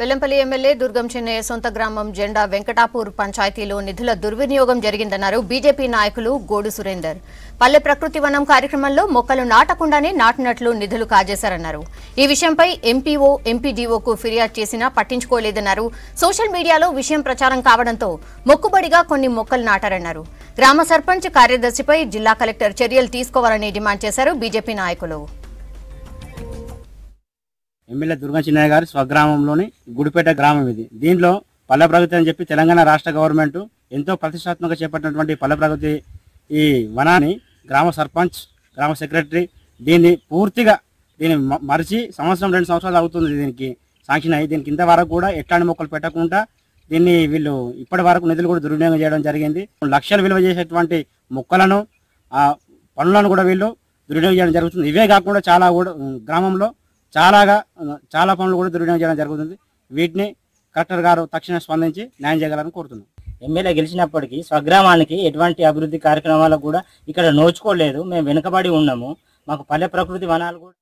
Vellampalli MLA దుర్గం చిన్నయ్య సొంత గ్రామం జెండా వెంకటాపూర్ పంచాయతీలో నిధుల దుర్వినియోగం జరిగిందన్నారు బీజేపీ నాయకులు గోడు సురేందర్ పల్లె ప్రకృతి వనం కార్యక్రమంలో మొక్కలు నాటకుండానే నాటినట్లు నిధులు కాజేశారన్నారు ఈ విషయంపై ఎంపీఓ ఎంపీడీఓకు ఫిర్యాదు చేసినా పట్టించుకోలేదన్నారు సోషల్ మీడియాలో విషయం ప్రచారం కావడంతో మొక్కుబడిగా కొన్ని మొక్కలు నాటారన్నారు గ్రామ సర్పంచ్ కార్యదర్శిపై జిల్లా కలెక్టర్ చర్యలు తీసుకోవాలని డిమాండ్ చేశారు బీజేపీ నాయకులు ఎమ్మెల్యే దుర్గం చిన్నయ్య గారి స్వగ్రామంలోని గుడిపేట గ్రామం ఇది దీనిలో పల్లె ప్రగతి అని చెప్పి తెలంగాణ రాష్ట్ర గవర్నమెంట్ ఎంతో ప్రతిష్టాత్మక చేపట్టినటువంటి పల్లె ప్రగతి ఈ వనాన్ని గ్రామ సర్పంచ్ గ్రామ సెక్రటరీ దీన్ని పూర్తిగా దీన్ని మరిచి సంవత్సరం రెండు సంవత్సరాలు అవుతుంది దీనికి సాంక్షన్ అయ్యి దీనికి ఇంత వరకు కూడా ఎట్లాంటి మొక్కలు పెట్టకుండా దీన్ని వీళ్ళు ఇప్పటి వరకు నిధులు కూడా దుర్వినియోగం చేయడం జరిగింది లక్షలు విలువ చేసేటువంటి మొక్కలను ఆ పనులను కూడా వీళ్ళు దుర్వినియోగం చేయడం జరుగుతుంది ఇవే కాకుండా చాలా కూడా గ్రామంలో చాలాగా చాలా పనులు కూడా దుర్వినియోగం చేయడం జరుగుతుంది వీటిని కలెక్టర్ గారు తక్షణ స్పందించి న్యాయం చేయగలని కోరుతున్నాం ఎమ్మెల్యే గెలిచినప్పటికీ స్వగ్రామానికి ఎటువంటి అభివృద్ధి కార్యక్రమాలకు కూడా ఇక్కడ నోచుకోలేదు మేము వెనుకబడి ఉన్నాము మాకు పల్లె ప్రకృతి వనాలు కూడా